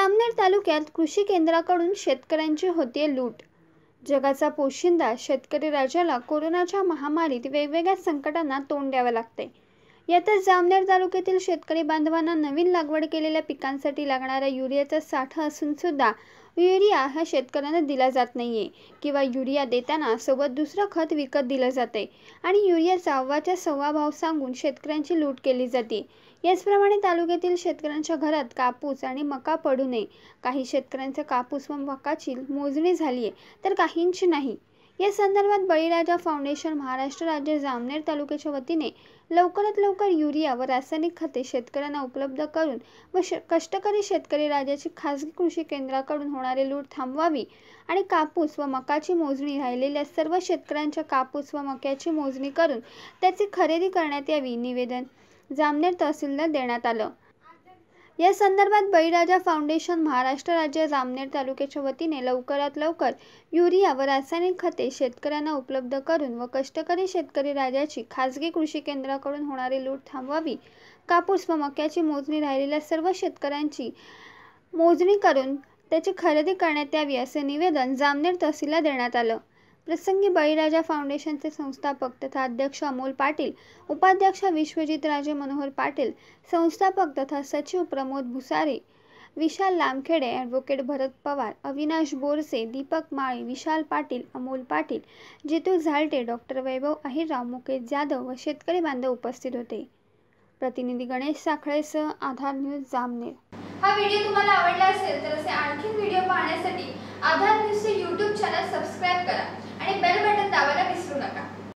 जामनेर तालुक्यात कृषी केंद्राकडून शेतकऱ्यांची होते लूट जगाचा पोशिंदा शेतकरी राजाला कोरोनाच्या महामारीत वेगवेगळ्या संकटांना तोंड द्यावं लागते यातच जामनेर तालुक्यातील शेतकरी बांधवांना नवीन लागवड केलेल्या पिकांसाठी लागणारा युरियाचा साठा असून सुद्धा युरिया हा शेतकऱ्यांना दिला जात नाहीये किंवा युरिया देताना सोबत दुसरं खत विकत दिलं जाते आणि युरियाचा अव्वाच्या सव्वा भाव सांगून शेतकऱ्यांची लूट केली जाते याचप्रमाणे तालुक्यातील शेतकऱ्यांच्या घरात कापूस आणि मका पडू नये काही शेतकऱ्यांचा कापूस व मकाची मोजणी झाली आहे तर काहींची नाही या संदर्भात बळीराजा फाउंडेशन महाराष्ट्र राज्य जामनेर तालुक्याच्या वतीने लवकरात लवकर युरिया व रासायनिक खते शेतकऱ्यांना उपलब्ध करून व श कष्टकरी शेतकरी राजाची खासगी कृषी केंद्राकडून होणारी लूट थांबवावी आणि कापूस व मकाची मोजणी राहिलेल्या सर्व शेतकऱ्यांच्या कापूस व मक्याची मोजणी करून त्याची खरेदी करण्यात यावी निवेदन जामनेर तहसीलला देण्यात आलं या संदर्भात बळीराजा फाउंडेशन महाराष्ट्र राज्य जामनेर तालुक्याच्या वतीने लवकरात लवकर युरिया व रासायनिक खते शेतकऱ्यांना उपलब्ध करून व कष्टकरी शेतकरी राजाची खाजगी कृषी केंद्राकडून होणारी लूट थांबवावी कापूस व मक्याची मोजणी राहिलेल्या सर्व शेतकऱ्यांची मोजणी करून त्याची खरेदी करण्यात यावी असे निवेदन जामनेर तहसीलला देण्यात आलं प्रसंगी बळीराजा फाउंडेशनचे संस्थापक तथा अध्यक्ष अमोल पाटील उपाध्यक्ष विश्वजित राजे मनोहर पाटील संस्थापक तथा सचिव प्रमोद भुसारे विशाल लामखेडे ॲडव्होकेट भरत पवार अविनाश बोरसे दीपक माळी विशाल पाटील अमोल पाटील जितू झालटे डॉक्टर वैभव अहिरराव मुकेश जाधव व शेतकरी बांधव उपस्थित होते प्रतिनिधी गणेश साखळेसह आधार न्यूज जामनेर हा व्हिडिओ तुम्हाला आवडला असेल तर असे आणखी व्हिडिओ पाहण्यासाठी आधार न्यूजचे यूट्यूब चॅनल सबस्क्राईब करा